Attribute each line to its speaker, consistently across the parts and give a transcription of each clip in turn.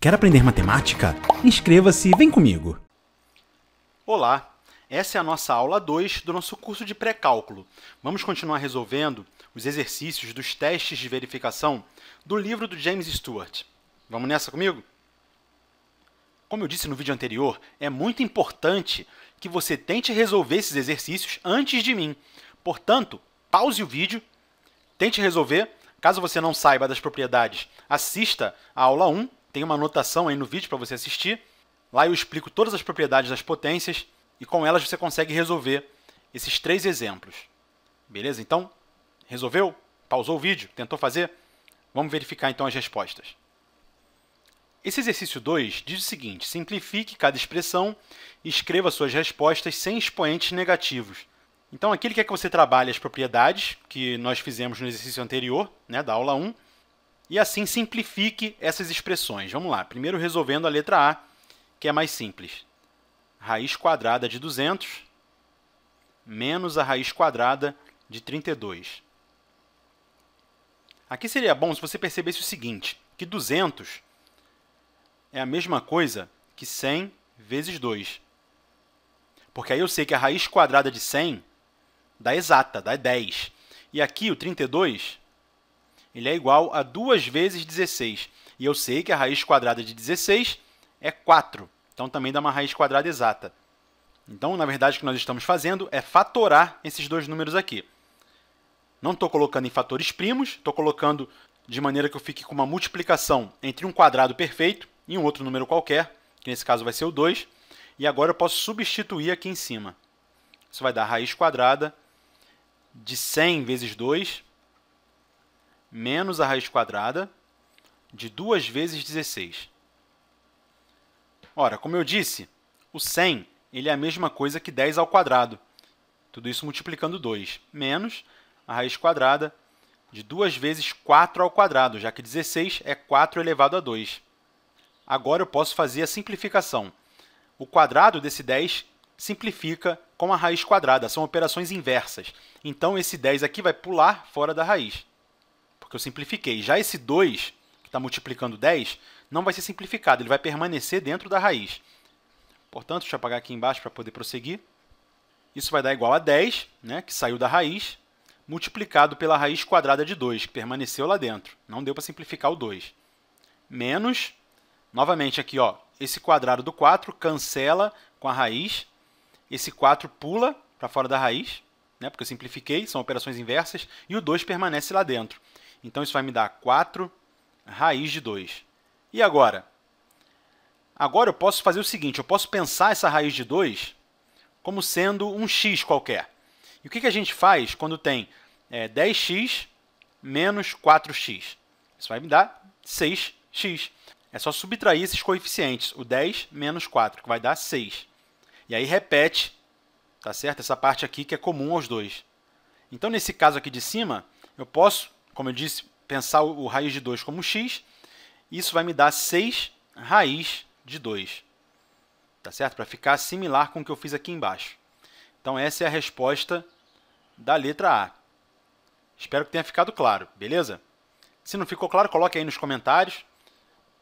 Speaker 1: Quer aprender matemática? Inscreva-se e vem comigo! Olá! Essa é a nossa aula 2 do nosso curso de pré-cálculo. Vamos continuar resolvendo os exercícios dos testes de verificação do livro do James Stewart. Vamos nessa comigo? Como eu disse no vídeo anterior, é muito importante que você tente resolver esses exercícios antes de mim. Portanto, pause o vídeo, tente resolver. Caso você não saiba das propriedades, assista a aula 1 tem uma anotação aí no vídeo para você assistir. Lá eu explico todas as propriedades das potências e com elas você consegue resolver esses três exemplos. Beleza? Então, resolveu? Pausou o vídeo? Tentou fazer? Vamos verificar então as respostas. Esse exercício 2 diz o seguinte: simplifique cada expressão e escreva suas respostas sem expoentes negativos. Então, aqui ele quer que você trabalhe as propriedades que nós fizemos no exercício anterior, né, da aula 1, e assim simplifique essas expressões. Vamos lá, primeiro resolvendo a letra A, que é mais simples. Raiz quadrada de 200 menos a raiz quadrada de 32. Aqui seria bom se você percebesse o seguinte, que 200 é a mesma coisa que 100 vezes 2. Porque aí eu sei que a raiz quadrada de 100 dá exata, dá 10. E aqui o 32 ele é igual a 2 vezes 16. E eu sei que a raiz quadrada de 16 é 4. Então, também dá uma raiz quadrada exata. Então, na verdade, o que nós estamos fazendo é fatorar esses dois números aqui. Não estou colocando em fatores primos, estou colocando de maneira que eu fique com uma multiplicação entre um quadrado perfeito e um outro número qualquer, que nesse caso vai ser o 2. E agora eu posso substituir aqui em cima. Isso vai dar raiz quadrada de 100 vezes 2 menos a raiz quadrada de 2 vezes 16. Ora, como eu disse, o 100 ele é a mesma coisa que 10 ao quadrado. Tudo isso multiplicando 2, menos a raiz quadrada de 2 vezes 4 ao quadrado, já que 16 é 4 elevado a 2. Agora eu posso fazer a simplificação. O quadrado desse 10 simplifica com a raiz quadrada, são operações inversas. Então esse 10 aqui vai pular fora da raiz porque eu simplifiquei. Já esse 2, que está multiplicando 10, não vai ser simplificado, ele vai permanecer dentro da raiz. Portanto, deixa eu apagar aqui embaixo para poder prosseguir. Isso vai dar igual a 10, né, que saiu da raiz, multiplicado pela raiz quadrada de 2, que permaneceu lá dentro. Não deu para simplificar o 2. Menos, novamente aqui, ó, esse quadrado do 4 cancela com a raiz, esse 4 pula para fora da raiz, né, porque eu simplifiquei, são operações inversas, e o 2 permanece lá dentro. Então isso vai me dar 4 raiz de 2. E agora? Agora eu posso fazer o seguinte, eu posso pensar essa raiz de 2 como sendo um x qualquer. E o que, a gente faz quando tem é, 10x menos 4x? Isso vai me dar 6x. É só subtrair esses coeficientes, o 10 menos 4, que vai dar 6. E aí repete, tá certo? Essa parte aqui que é comum aos dois. Então, nesse caso aqui de cima, eu posso como eu disse, pensar o raiz de 2 como x, isso vai me dar 6 raiz de 2. Tá certo? Para ficar similar com o que eu fiz aqui embaixo. Então essa é a resposta da letra A. Espero que tenha ficado claro, beleza? Se não ficou claro, coloque aí nos comentários.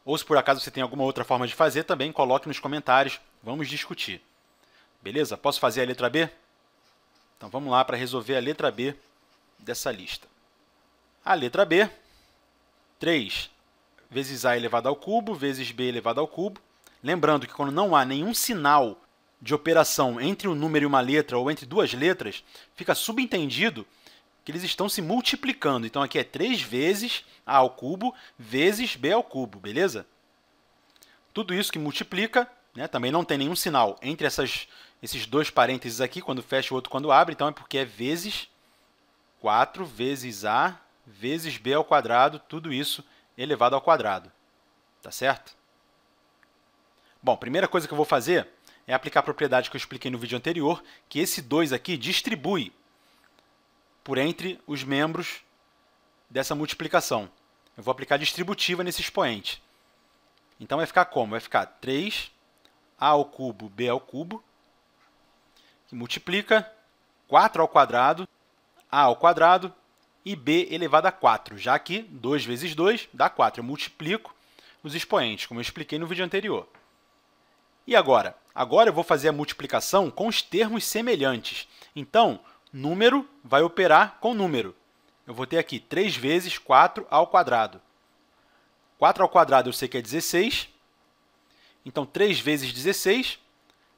Speaker 1: Ou se por acaso você tem alguma outra forma de fazer, também coloque nos comentários. Vamos discutir. Beleza? Posso fazer a letra B? Então vamos lá para resolver a letra B dessa lista. A letra B, 3 vezes A elevado ao cubo, vezes B elevado ao cubo. Lembrando que quando não há nenhum sinal de operação entre um número e uma letra ou entre duas letras, fica subentendido que eles estão se multiplicando. Então aqui é 3 vezes A ao cubo vezes B ao cubo, beleza? Tudo isso que multiplica, né, também não tem nenhum sinal entre essas, esses dois parênteses aqui, quando fecha o outro quando abre, então é porque é vezes 4 vezes A vezes b ao quadrado, tudo isso elevado ao quadrado. Tá certo? Bom, a primeira coisa que eu vou fazer é aplicar a propriedade que eu expliquei no vídeo anterior, que esse 2 aqui distribui por entre os membros dessa multiplicação. Eu vou aplicar distributiva nesse expoente. Então vai ficar como? Vai ficar 3 a ao cubo b ao cubo que multiplica 4 ao quadrado a ao quadrado e b elevado a 4, já que 2 vezes 2 dá 4. Eu multiplico os expoentes, como eu expliquei no vídeo anterior. E agora? Agora eu vou fazer a multiplicação com os termos semelhantes. Então, número vai operar com número. Eu vou ter aqui 3 vezes 4 ao quadrado. 4 ao quadrado eu sei que é 16. Então, 3 vezes 16.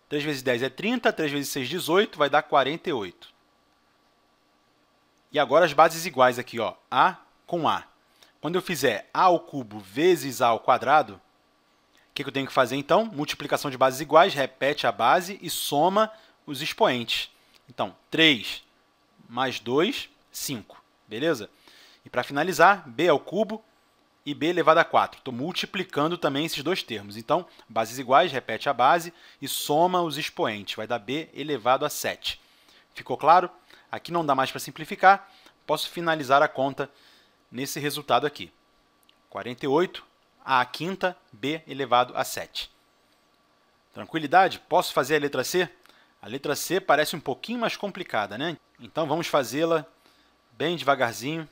Speaker 1: 3 vezes 10 é 30, 3 vezes 6 é 18, vai dar 48. E agora as bases iguais aqui, ó, A com A. Quando eu fizer A ao cubo vezes A ao quadrado, o que, que eu tenho que fazer então? Multiplicação de bases iguais, repete a base e soma os expoentes. Então, 3 mais 2, 5. Beleza? E para finalizar, b ao cubo e b elevado a 4. Estou multiplicando também esses dois termos. Então, bases iguais, repete a base e soma os expoentes. Vai dar b elevado a 7. Ficou claro? Aqui não dá mais para simplificar, posso finalizar a conta nesse resultado aqui. 48 a quinta, b elevado a 7. Tranquilidade? Posso fazer a letra C? A letra C parece um pouquinho mais complicada, né? Então vamos fazê-la bem devagarzinho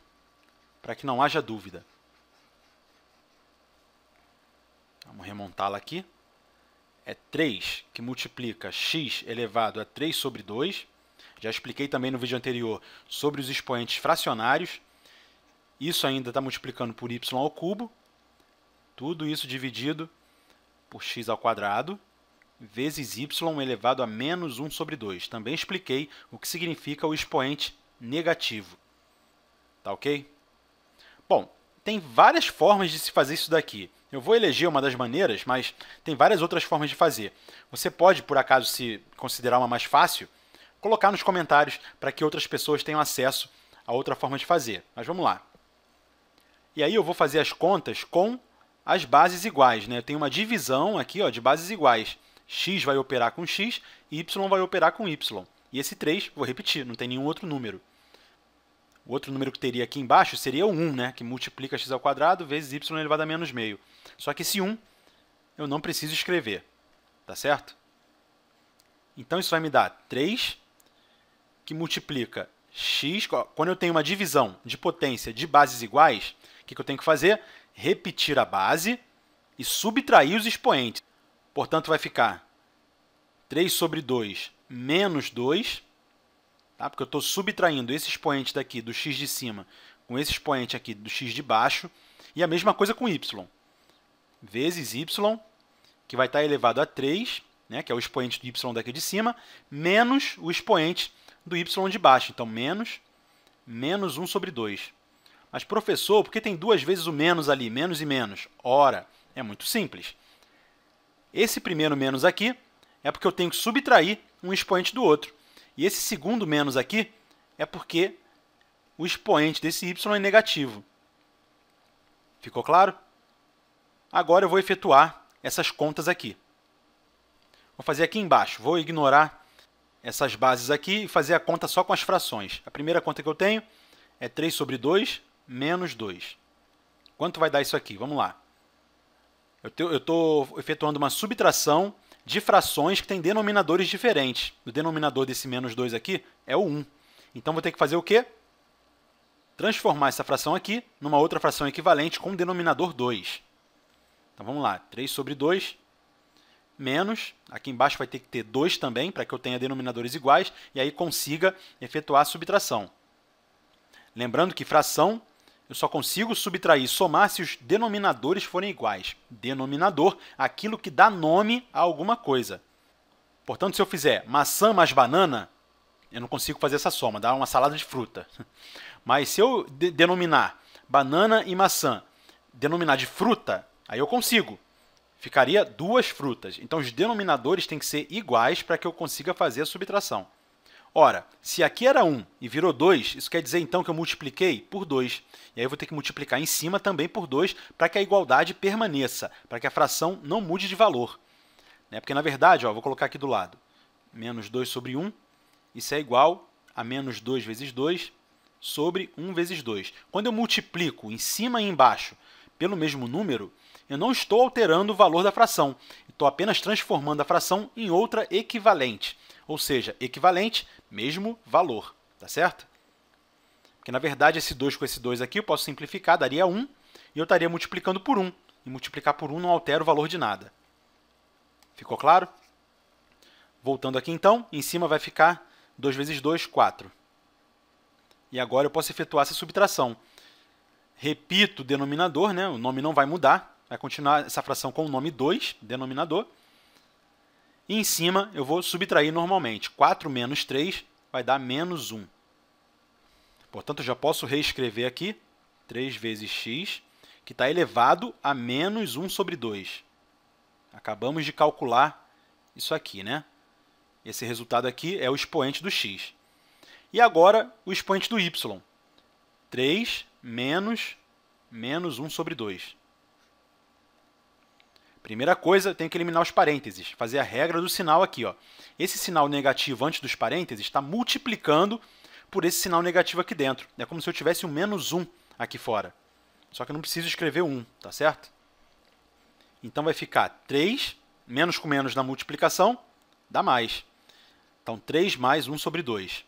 Speaker 1: para que não haja dúvida. Vamos remontá-la aqui. É 3 que multiplica x elevado a 3 sobre 2 já expliquei também no vídeo anterior sobre os expoentes fracionários. Isso ainda está multiplicando por y ao cubo. Tudo isso dividido por x ao quadrado vezes y elevado a menos 1 sobre 2. Também expliquei o que significa o expoente negativo. Tá ok? Bom, tem várias formas de se fazer isso daqui. Eu vou eleger uma das maneiras, mas tem várias outras formas de fazer. Você pode, por acaso, se considerar uma mais fácil colocar nos comentários para que outras pessoas tenham acesso a outra forma de fazer. Mas vamos lá. E aí eu vou fazer as contas com as bases iguais. Né? Eu tenho uma divisão aqui ó, de bases iguais. x vai operar com x e y vai operar com y. E esse 3, vou repetir, não tem nenhum outro número. O outro número que teria aqui embaixo seria o 1, né? que multiplica x ao quadrado vezes y elevado a menos meio. Só que esse 1 eu não preciso escrever, tá certo? Então isso vai me dar 3 que multiplica x. Quando eu tenho uma divisão de potência de bases iguais, o que eu tenho que fazer? Repetir a base e subtrair os expoentes. Portanto, vai ficar 3 sobre 2 menos 2, tá? porque eu estou subtraindo esse expoente daqui do x de cima com esse expoente aqui do x de baixo, e a mesma coisa com y, vezes y, que vai estar tá elevado a 3, né? que é o expoente do y daqui de cima, menos o expoente do y de baixo. Então, menos, menos 1 sobre 2. Mas, professor, por que tem duas vezes o menos ali? Menos e menos. Ora, é muito simples. Esse primeiro menos aqui é porque eu tenho que subtrair um expoente do outro. E esse segundo menos aqui é porque o expoente desse y é negativo. Ficou claro? Agora eu vou efetuar essas contas aqui. Vou fazer aqui embaixo. Vou ignorar essas bases aqui e fazer a conta só com as frações. A primeira conta que eu tenho é 3 sobre 2 menos 2. Quanto vai dar isso aqui? Vamos lá. Eu estou efetuando uma subtração de frações que têm denominadores diferentes. O denominador desse menos 2 aqui é o 1. Então, vou ter que fazer o quê? Transformar essa fração aqui numa outra fração equivalente com o denominador 2. Então, vamos lá. 3 sobre 2 menos, aqui embaixo vai ter que ter 2 também, para que eu tenha denominadores iguais, e aí consiga efetuar a subtração. Lembrando que fração, eu só consigo subtrair somar se os denominadores forem iguais. Denominador, aquilo que dá nome a alguma coisa. Portanto, se eu fizer maçã mais banana, eu não consigo fazer essa soma, dá uma salada de fruta. Mas se eu de denominar banana e maçã, denominar de fruta, aí eu consigo. Ficaria duas frutas. Então os denominadores têm que ser iguais para que eu consiga fazer a subtração. Ora, se aqui era 1 e virou 2, isso quer dizer então que eu multipliquei por 2. E aí eu vou ter que multiplicar em cima também por 2 para que a igualdade permaneça, para que a fração não mude de valor. Né? Porque na verdade, ó, vou colocar aqui do lado, menos 2 sobre 1, isso é igual a menos 2 vezes 2 sobre 1 vezes 2. Quando eu multiplico em cima e embaixo pelo mesmo número, eu não estou alterando o valor da fração, estou apenas transformando a fração em outra equivalente, ou seja, equivalente, mesmo valor, tá certo? Porque, na verdade, esse 2 com esse 2 aqui eu posso simplificar, daria 1, e eu estaria multiplicando por 1, e multiplicar por 1 não altera o valor de nada. Ficou claro? Voltando aqui, então, em cima vai ficar 2 vezes 2, 4. E agora eu posso efetuar essa subtração. Repito o denominador, né? o nome não vai mudar, vai é continuar essa fração com o nome 2, denominador. E em cima eu vou subtrair normalmente. 4 menos 3 vai dar menos 1. Portanto, eu já posso reescrever aqui 3 vezes x, que está elevado a menos 1 sobre 2. Acabamos de calcular isso aqui, né? Esse resultado aqui é o expoente do x. E agora o expoente do y. 3 menos menos 1 sobre 2. Primeira coisa, eu tenho que eliminar os parênteses, fazer a regra do sinal aqui. Ó. Esse sinal negativo antes dos parênteses está multiplicando por esse sinal negativo aqui dentro. É como se eu tivesse um menos 1 aqui fora. Só que eu não preciso escrever 1, tá certo? Então vai ficar 3, menos com menos na multiplicação, dá mais. Então 3 mais 1 sobre 2.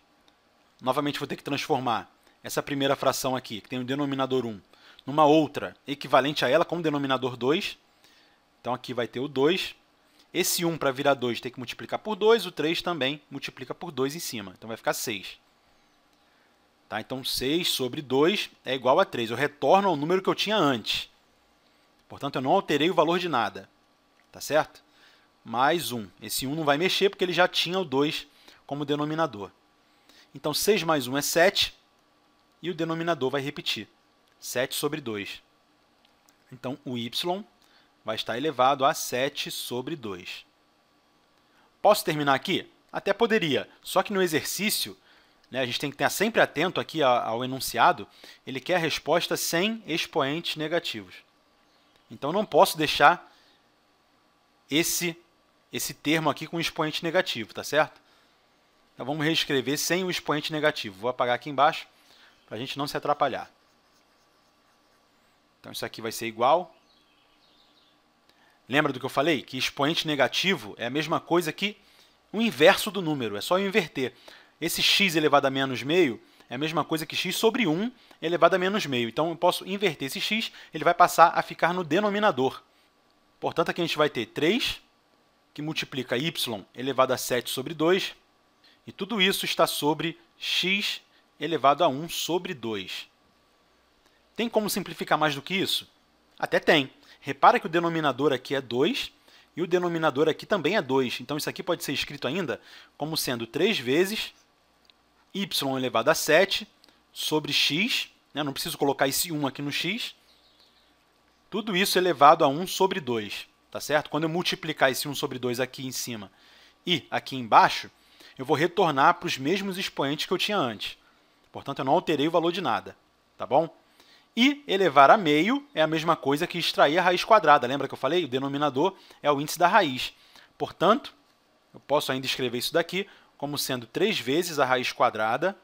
Speaker 1: Novamente vou ter que transformar essa primeira fração aqui, que tem o um denominador 1, numa outra equivalente a ela com o denominador 2. Então aqui vai ter o 2. Esse 1 para virar 2 tem que multiplicar por 2. O 3 também multiplica por 2 em cima. Então vai ficar 6. Tá? Então 6 sobre 2 é igual a 3. Eu retorno ao número que eu tinha antes. Portanto, eu não alterei o valor de nada. Tá certo? Mais 1. Esse 1 não vai mexer porque ele já tinha o 2 como denominador. Então 6 mais 1 é 7 e o denominador vai repetir. 7 sobre 2. Então o y vai estar elevado a 7 sobre 2. Posso terminar aqui? Até poderia, só que no exercício, né, a gente tem que estar sempre atento aqui ao enunciado, ele quer a resposta sem expoentes negativos. Então não posso deixar esse esse termo aqui com expoente negativo, tá certo? Então vamos reescrever sem o expoente negativo. Vou apagar aqui embaixo para a gente não se atrapalhar. Então isso aqui vai ser igual Lembra do que eu falei? Que expoente negativo é a mesma coisa que o inverso do número, é só eu inverter. Esse x elevado a menos meio é a mesma coisa que x sobre 1 elevado a menos meio. Então, eu posso inverter esse x, ele vai passar a ficar no denominador. Portanto, aqui a gente vai ter 3, que multiplica y elevado a 7 sobre 2, e tudo isso está sobre x elevado a 1 sobre 2. Tem como simplificar mais do que isso? Até tem. Repara que o denominador aqui é 2 e o denominador aqui também é 2. Então, isso aqui pode ser escrito ainda como sendo 3 vezes y elevado a 7 sobre x. Né? Não preciso colocar esse 1 aqui no x. Tudo isso elevado a 1 sobre 2. Tá certo? Quando eu multiplicar esse 1 sobre 2 aqui em cima e aqui embaixo, eu vou retornar para os mesmos expoentes que eu tinha antes. Portanto, eu não alterei o valor de nada. Tá bom? E elevar a meio é a mesma coisa que extrair a raiz quadrada. Lembra que eu falei? O denominador é o índice da raiz. Portanto, eu posso ainda escrever isso daqui como sendo 3 vezes a raiz quadrada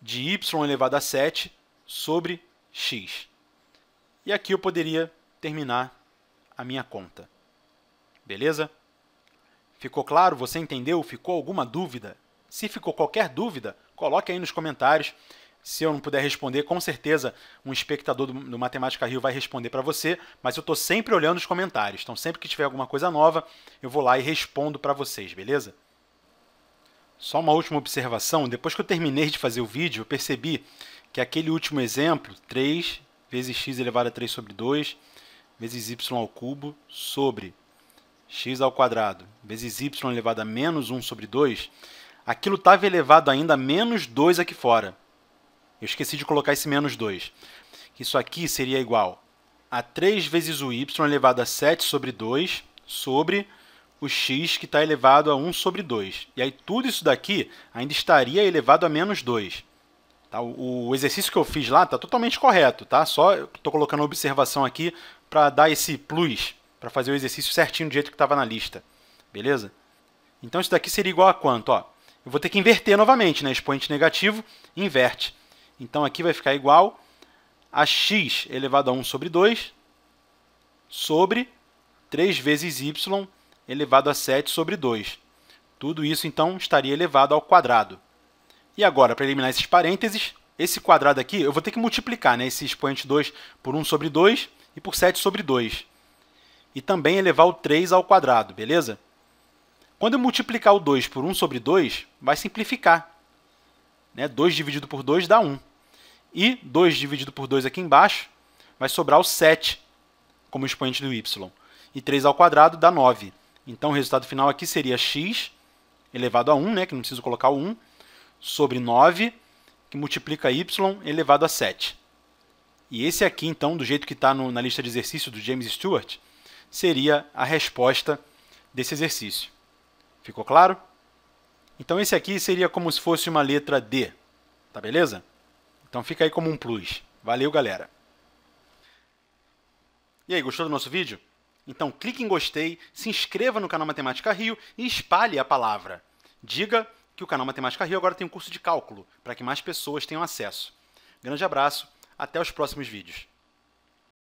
Speaker 1: de y elevado a 7 sobre x. E aqui eu poderia terminar a minha conta. Beleza? Ficou claro? Você entendeu? Ficou alguma dúvida? Se ficou qualquer dúvida, coloque aí nos comentários. Se eu não puder responder, com certeza um espectador do, do Matemática Rio vai responder para você, mas eu estou sempre olhando os comentários. Então, sempre que tiver alguma coisa nova, eu vou lá e respondo para vocês, beleza? Só uma última observação: depois que eu terminei de fazer o vídeo, eu percebi que aquele último exemplo, 3 vezes x elevado a 3 sobre 2, vezes y ao cubo sobre x ao quadrado vezes y elevado a menos 1 sobre 2, aquilo estava elevado ainda a menos 2 aqui fora. Eu esqueci de colocar esse menos 2. Isso aqui seria igual a 3 vezes o y elevado a 7 sobre 2 sobre o x que está elevado a 1 sobre 2. E aí tudo isso daqui ainda estaria elevado a menos 2. Tá? O, exercício que eu fiz lá está totalmente correto, tá? só estou colocando a observação aqui para dar esse plus, para fazer o exercício certinho do jeito que estava na lista. Beleza? Então isso daqui seria igual a quanto? Ó, eu vou ter que inverter novamente, né? expoente negativo, inverte. Então aqui vai ficar igual a x elevado a 1 sobre 2 sobre 3 vezes y elevado a 7 sobre 2. Tudo isso, então, estaria elevado ao quadrado. E agora, para eliminar esses parênteses, esse quadrado aqui, eu vou ter que multiplicar né, esse expoente 2 por 1 sobre 2 e por 7 sobre 2. E também elevar o 3 ao quadrado, beleza? Quando eu multiplicar o 2 por 1 sobre 2, vai simplificar. Né? 2 dividido por 2 dá 1 e 2 dividido por 2 aqui embaixo, vai sobrar o 7 como expoente do y. E 3 ao quadrado dá 9. Então o resultado final aqui seria x elevado a 1, né, que não preciso colocar o 1, sobre 9, que multiplica y elevado a 7. E esse aqui, então, do jeito que está na lista de exercício do James Stewart, seria a resposta desse exercício. Ficou claro? Então esse aqui seria como se fosse uma letra D, tá beleza? Então fica aí como um plus. Valeu, galera. E aí, gostou do nosso vídeo? Então clique em gostei, se inscreva no canal Matemática Rio e espalhe a palavra. Diga que o canal Matemática Rio agora tem um curso de cálculo, para que mais pessoas tenham acesso. Grande abraço, até os próximos vídeos.